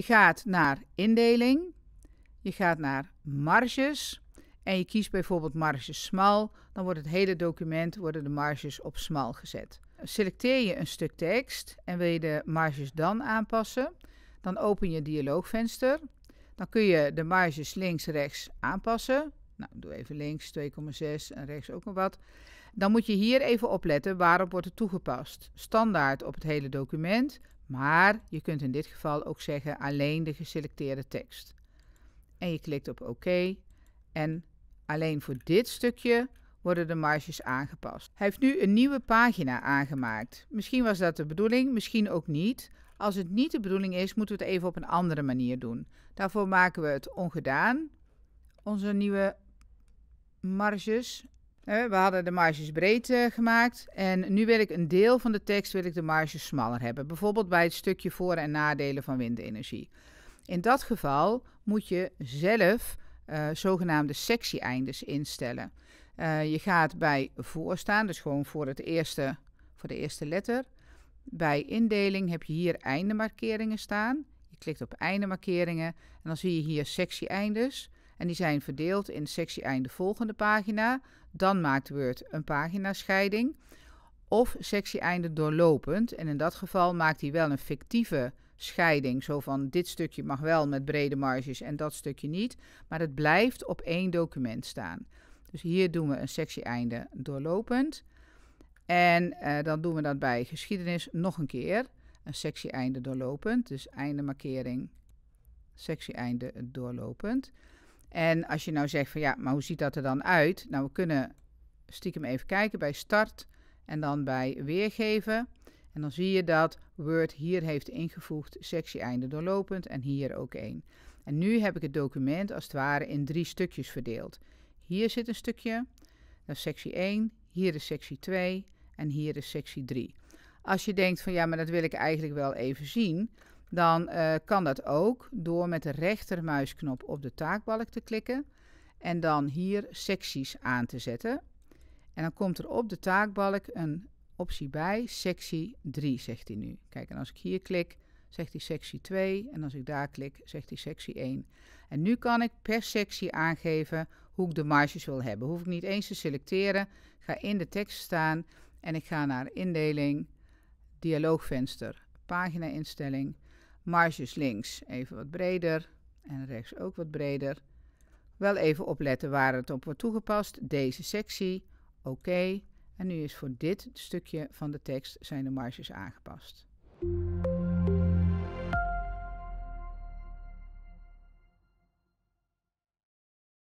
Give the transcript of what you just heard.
Je gaat naar indeling, je gaat naar marges en je kiest bijvoorbeeld marges smal, dan wordt het hele document worden de marges op smal gezet. Selecteer je een stuk tekst en wil je de marges dan aanpassen, dan open je dialoogvenster. Dan kun je de marges links rechts aanpassen. Nou, doe even links 2,6 en rechts ook nog wat. Dan moet je hier even opletten waarop wordt het toegepast. Standaard op het hele document, maar je kunt in dit geval ook zeggen alleen de geselecteerde tekst. En je klikt op OK. En alleen voor dit stukje worden de marges aangepast. Hij heeft nu een nieuwe pagina aangemaakt. Misschien was dat de bedoeling, misschien ook niet. Als het niet de bedoeling is, moeten we het even op een andere manier doen. Daarvoor maken we het ongedaan, onze nieuwe marges. We hadden de marges breed eh, gemaakt en nu wil ik een deel van de tekst wil ik de marges smaller hebben. Bijvoorbeeld bij het stukje voor- en nadelen van windenergie. In dat geval moet je zelf eh, zogenaamde sectie-eindes instellen. Eh, je gaat bij voorstaan, dus gewoon voor, het eerste, voor de eerste letter. Bij indeling heb je hier eindemarkeringen staan. Je klikt op eindemarkeringen en dan zie je hier sectie-eindes. En die zijn verdeeld in sectie einde volgende pagina. Dan maakt Word een paginascheiding. Of sectie einde doorlopend. En in dat geval maakt hij wel een fictieve scheiding. Zo van dit stukje mag wel met brede marges en dat stukje niet. Maar het blijft op één document staan. Dus hier doen we een sectie einde doorlopend. En eh, dan doen we dat bij geschiedenis nog een keer. Een sectie einde doorlopend. Dus einde markering, sectie einde doorlopend. En als je nou zegt van ja, maar hoe ziet dat er dan uit? Nou, we kunnen stiekem even kijken bij start en dan bij weergeven. En dan zie je dat Word hier heeft ingevoegd sectie einde doorlopend en hier ook één. En nu heb ik het document als het ware in drie stukjes verdeeld. Hier zit een stukje, dat is sectie 1, hier is sectie 2 en hier is sectie 3. Als je denkt van ja, maar dat wil ik eigenlijk wel even zien, dan eh, kan dat ook door met de rechtermuisknop op de taakbalk te klikken en dan hier secties aan te zetten. En dan komt er op de taakbalk een optie bij, sectie 3 zegt hij nu. Kijk, en als ik hier klik, zegt hij sectie 2 en als ik daar klik, zegt hij sectie 1. En nu kan ik per sectie aangeven hoe ik de marges wil hebben. Hoef ik niet eens te selecteren, ik ga in de tekst staan en ik ga naar indeling, dialoogvenster, pagina instelling Marges links even wat breder en rechts ook wat breder. Wel even opletten waar het op wordt toegepast. Deze sectie, oké. En nu is voor dit stukje van de tekst zijn de marges aangepast.